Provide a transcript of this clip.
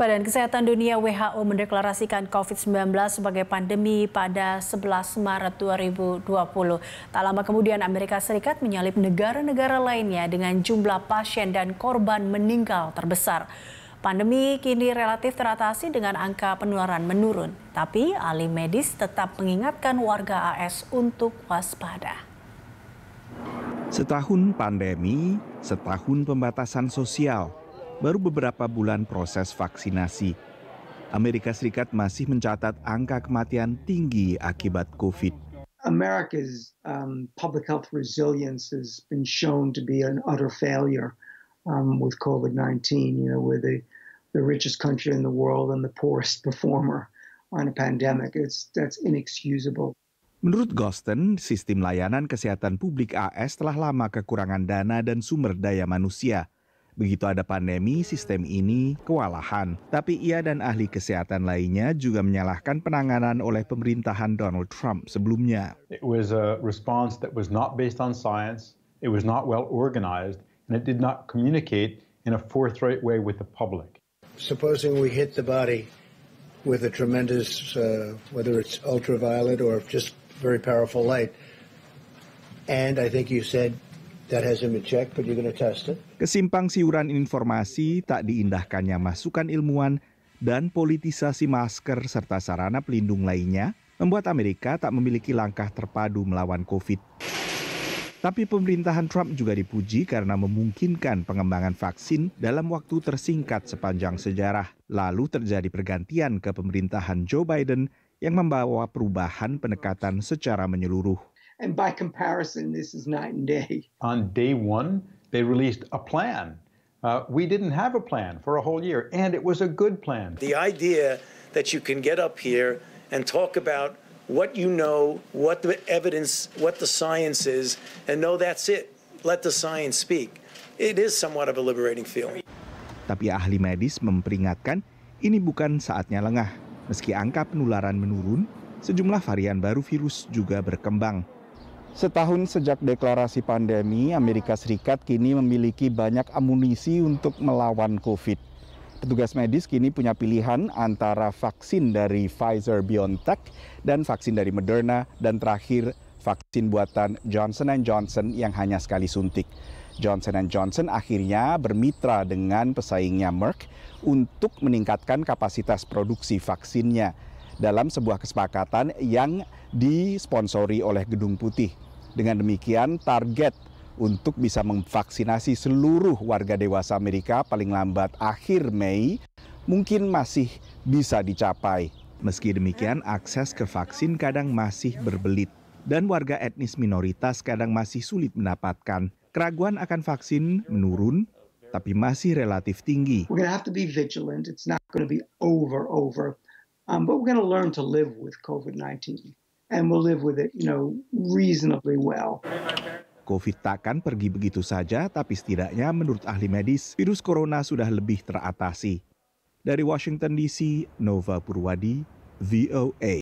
Badan Kesehatan Dunia WHO mendeklarasikan COVID-19 sebagai pandemi pada 11 Maret 2020. Tak lama kemudian Amerika Serikat menyalip negara-negara lainnya dengan jumlah pasien dan korban meninggal terbesar. Pandemi kini relatif teratasi dengan angka penularan menurun, tapi ahli medis tetap mengingatkan warga AS untuk waspada. Setahun pandemi, setahun pembatasan sosial, baru beberapa bulan proses vaksinasi. Amerika Serikat masih mencatat angka kematian tinggi akibat COVID. America's um, public health resilience has been shown to be an utter failure um, with COVID-19. You know, we're the, the richest country in the world and the poorest performer on a pandemic. It's that's inexcusable. Menurut Goston, sistem layanan kesehatan publik AS telah lama kekurangan dana dan sumber daya manusia. Begitu ada pandemi, sistem ini kewalahan. Tapi ia dan ahli kesehatan lainnya juga menyalahkan penanganan oleh pemerintahan Donald Trump sebelumnya. It was a response that was not based on science, it was not well organized, and it did not communicate in a forthright way with the public. Supposing we hit the body with a tremendous, uh, whether it's ultraviolet or just very powerful light. And I think you said Kesimpang siuran informasi tak diindahkannya masukan ilmuwan dan politisasi masker serta sarana pelindung lainnya membuat Amerika tak memiliki langkah terpadu melawan COVID. Tapi pemerintahan Trump juga dipuji karena memungkinkan pengembangan vaksin dalam waktu tersingkat sepanjang sejarah. Lalu terjadi pergantian ke pemerintahan Joe Biden yang membawa perubahan pendekatan secara menyeluruh. And by comparison, this is night and day. On day one, they released a plan. Uh, we didn't have a plan for a whole year, and it was a good plan. The idea that you can get up here and talk about what you know, what the evidence, what the science is, and know that's it. Let the science speak. It is somewhat of a liberating feeling. Tapi ahli medis memperingatkan ini bukan saatnya lengah. Meski angka penularan menurun, sejumlah varian baru virus juga berkembang. Setahun sejak deklarasi pandemi, Amerika Serikat kini memiliki banyak amunisi untuk melawan COVID. Petugas medis kini punya pilihan antara vaksin dari Pfizer BioNTech dan vaksin dari Moderna dan terakhir vaksin buatan Johnson Johnson yang hanya sekali suntik. Johnson Johnson akhirnya bermitra dengan pesaingnya Merck untuk meningkatkan kapasitas produksi vaksinnya dalam sebuah kesepakatan yang disponsori oleh Gedung Putih. Dengan demikian, target untuk bisa memvaksinasi seluruh warga dewasa Amerika paling lambat akhir Mei mungkin masih bisa dicapai. Meski demikian, akses ke vaksin kadang masih berbelit dan warga etnis minoritas kadang masih sulit mendapatkan. Keraguan akan vaksin menurun, tapi masih relatif tinggi. We're gonna have to be vigilant. It's not gonna be over over. Um, but we're going to learn to live with COVID 19 and we'll live with it, you know, reasonably well. COVID takkan pergi begitu saja, tapi setidaknya menurut ahli medis, virus corona sudah lebih teratasi. Dari Washington DC, Nova Purwadi, VOA.